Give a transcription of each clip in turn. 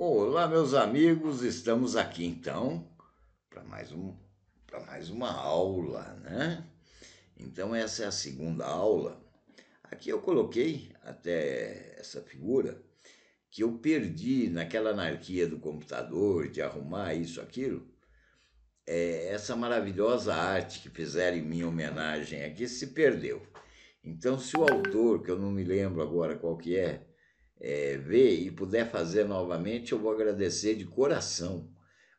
Olá, meus amigos, estamos aqui então para mais, um, mais uma aula, né? Então, essa é a segunda aula. Aqui eu coloquei até essa figura que eu perdi naquela anarquia do computador, de arrumar isso, aquilo. É, essa maravilhosa arte que fizeram em minha homenagem aqui se perdeu. Então, se o autor, que eu não me lembro agora qual que é, é, ver e puder fazer novamente, eu vou agradecer de coração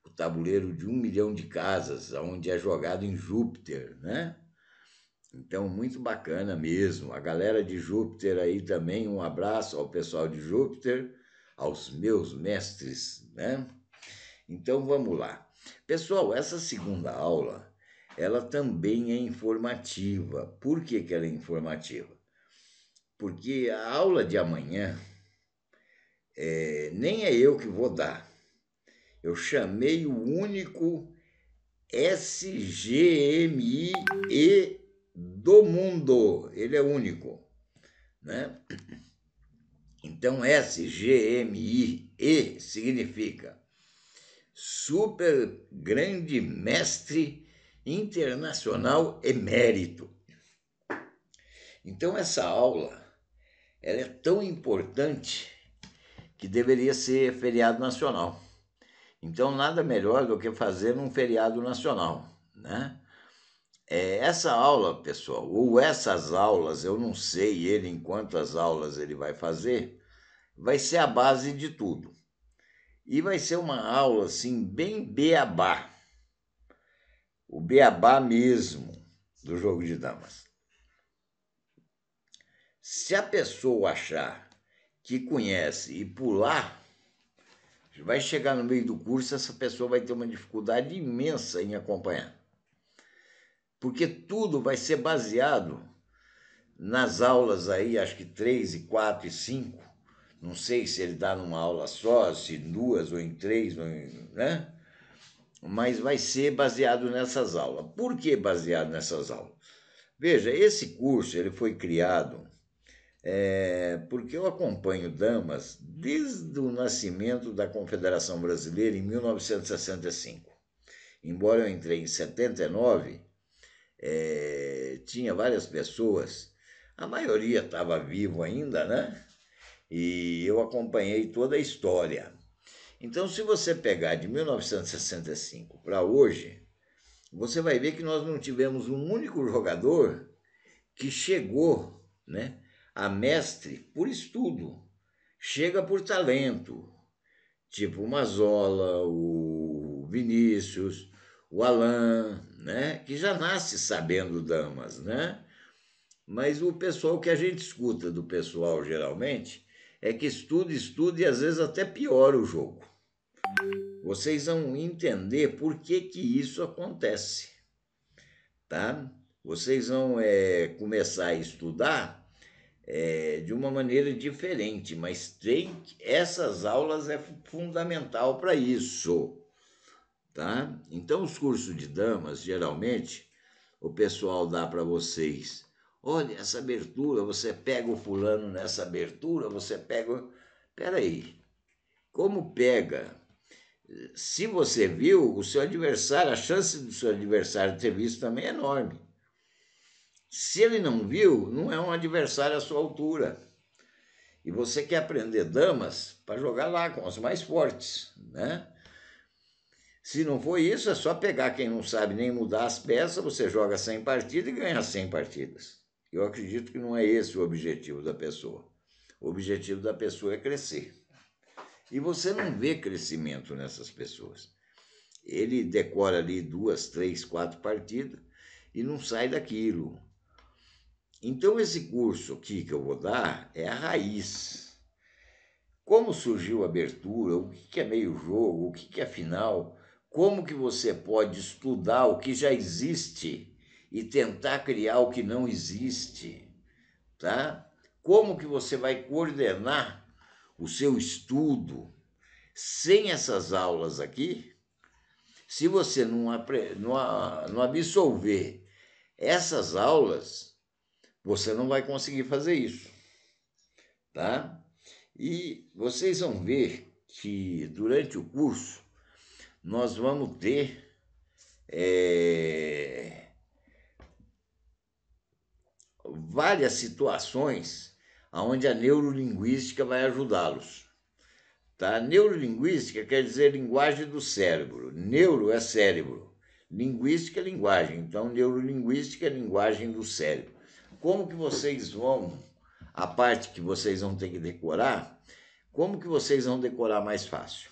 o tabuleiro de um milhão de casas, onde é jogado em Júpiter, né? Então, muito bacana mesmo. A galera de Júpiter aí também, um abraço ao pessoal de Júpiter, aos meus mestres, né? Então, vamos lá. Pessoal, essa segunda aula, ela também é informativa. Por que, que ela é informativa? Porque a aula de amanhã, é, nem é eu que vou dar. Eu chamei o único SGMiE do mundo. Ele é único. Né? Então, SGMiE significa Super Grande Mestre Internacional Emérito. Então, essa aula ela é tão importante que deveria ser feriado nacional. Então, nada melhor do que fazer um feriado nacional, né? É, essa aula, pessoal, ou essas aulas, eu não sei ele em quantas aulas ele vai fazer, vai ser a base de tudo. E vai ser uma aula, assim, bem beabá. O beabá mesmo do jogo de damas. Se a pessoa achar que conhece e pular, vai chegar no meio do curso, essa pessoa vai ter uma dificuldade imensa em acompanhar. Porque tudo vai ser baseado nas aulas aí, acho que três e quatro e cinco. Não sei se ele dá numa aula só, se duas ou em três, né? Mas vai ser baseado nessas aulas. Por que baseado nessas aulas? Veja, esse curso ele foi criado é, porque eu acompanho damas desde o nascimento da Confederação Brasileira em 1965. Embora eu entrei em 79, é, tinha várias pessoas, a maioria estava vivo ainda, né? E eu acompanhei toda a história. Então, se você pegar de 1965 para hoje, você vai ver que nós não tivemos um único jogador que chegou, né? a mestre por estudo, chega por talento, tipo o Mazola, o Vinícius, o Alain, né? que já nasce sabendo damas, né? Mas o pessoal que a gente escuta do pessoal geralmente é que estuda, estuda e às vezes até piora o jogo. Vocês vão entender por que, que isso acontece, tá? Vocês vão é, começar a estudar é, de uma maneira diferente, mas tem essas aulas é fundamental para isso. Tá? Então, os cursos de damas, geralmente, o pessoal dá para vocês. Olha, essa abertura, você pega o fulano nessa abertura, você pega. Peraí, como pega? Se você viu, o seu adversário, a chance do seu adversário ter visto também é enorme. Se ele não viu, não é um adversário à sua altura. E você quer aprender damas para jogar lá com as mais fortes, né? Se não for isso, é só pegar quem não sabe nem mudar as peças, você joga 100 partidas e ganha 100 partidas. Eu acredito que não é esse o objetivo da pessoa. O objetivo da pessoa é crescer. E você não vê crescimento nessas pessoas. Ele decora ali duas, três, quatro partidas e não sai daquilo. Então, esse curso aqui que eu vou dar é a raiz. Como surgiu a abertura, o que é meio jogo, o que é final, como que você pode estudar o que já existe e tentar criar o que não existe, tá? Como que você vai coordenar o seu estudo sem essas aulas aqui? Se você não, não, não absolver essas aulas, você não vai conseguir fazer isso, tá? E vocês vão ver que durante o curso nós vamos ter é, várias situações onde a neurolinguística vai ajudá-los. Tá? Neurolinguística quer dizer linguagem do cérebro. Neuro é cérebro. Linguística é linguagem. Então, neurolinguística é linguagem do cérebro como que vocês vão, a parte que vocês vão ter que decorar, como que vocês vão decorar mais fácil.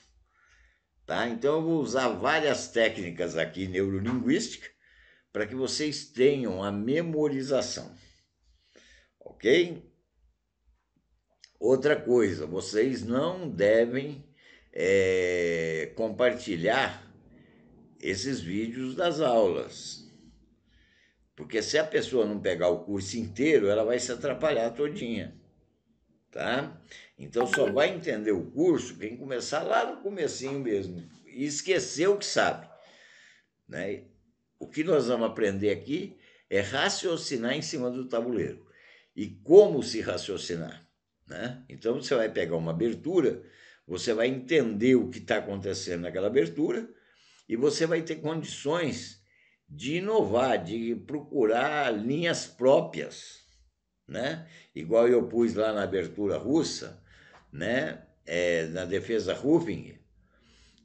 Tá? Então eu vou usar várias técnicas aqui neurolinguística para que vocês tenham a memorização. OK? Outra coisa, vocês não devem é, compartilhar esses vídeos das aulas. Porque se a pessoa não pegar o curso inteiro, ela vai se atrapalhar todinha, tá? Então só vai entender o curso quem começar lá no comecinho mesmo e esquecer o que sabe, né? O que nós vamos aprender aqui é raciocinar em cima do tabuleiro e como se raciocinar, né? Então você vai pegar uma abertura, você vai entender o que está acontecendo naquela abertura e você vai ter condições de inovar, de procurar linhas próprias, né? Igual eu pus lá na abertura russa, né? É, na defesa Ruffing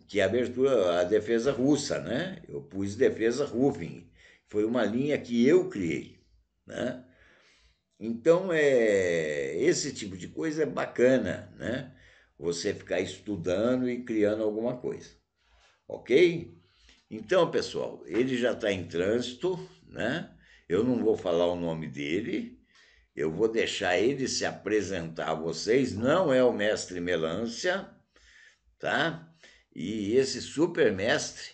que é a abertura, a defesa russa, né? Eu pus defesa Ruffing, foi uma linha que eu criei, né? Então é esse tipo de coisa é bacana, né? Você ficar estudando e criando alguma coisa, ok? Então, pessoal, ele já está em trânsito, né? Eu não vou falar o nome dele, eu vou deixar ele se apresentar a vocês. Não é o mestre Melância, tá? E esse super mestre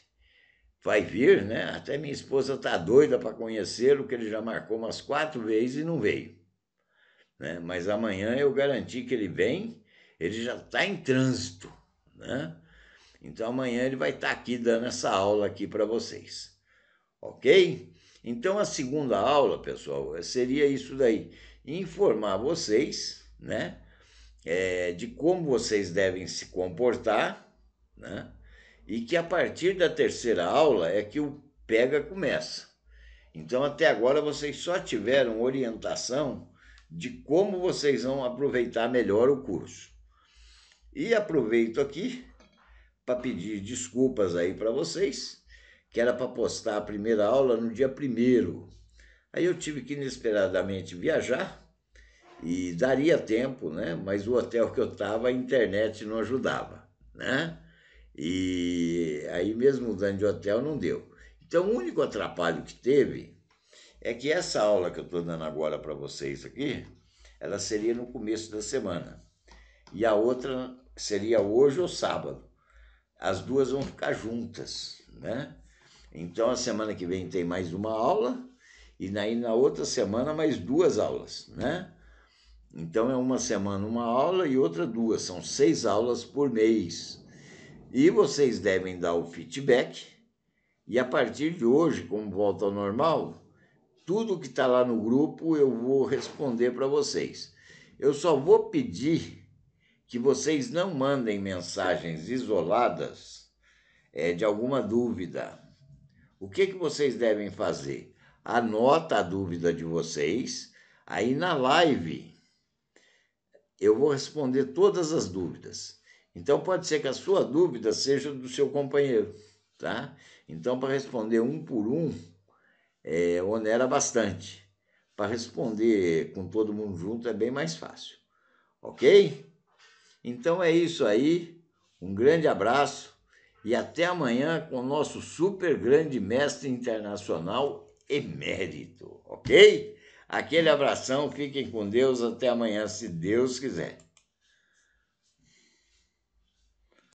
vai vir, né? Até minha esposa tá doida para conhecê-lo, que ele já marcou umas quatro vezes e não veio. Né? Mas amanhã eu garanti que ele vem, ele já está em trânsito, né? Então amanhã ele vai estar tá aqui dando essa aula aqui para vocês. OK? Então a segunda aula, pessoal, seria isso daí, informar vocês, né, é, de como vocês devem se comportar, né? E que a partir da terceira aula é que o pega começa. Então até agora vocês só tiveram orientação de como vocês vão aproveitar melhor o curso. E aproveito aqui para pedir desculpas aí para vocês, que era para postar a primeira aula no dia primeiro. Aí eu tive que inesperadamente viajar e daria tempo, né? Mas o hotel que eu estava, a internet não ajudava, né? E aí mesmo dando de hotel não deu. Então o único atrapalho que teve é que essa aula que eu estou dando agora para vocês aqui, ela seria no começo da semana. E a outra seria hoje ou sábado as duas vão ficar juntas, né? Então a semana que vem tem mais uma aula e aí na outra semana mais duas aulas, né? Então é uma semana uma aula e outra duas, são seis aulas por mês. E vocês devem dar o feedback e a partir de hoje, como volta ao normal, tudo que está lá no grupo eu vou responder para vocês. Eu só vou pedir que vocês não mandem mensagens isoladas é, de alguma dúvida. O que, que vocês devem fazer? Anota a dúvida de vocês, aí na live eu vou responder todas as dúvidas. Então pode ser que a sua dúvida seja do seu companheiro, tá? Então para responder um por um é, onera bastante. Para responder com todo mundo junto é bem mais fácil, ok? Então é isso aí. Um grande abraço e até amanhã com o nosso super grande mestre internacional emérito, ok? Aquele abração, fiquem com Deus até amanhã, se Deus quiser.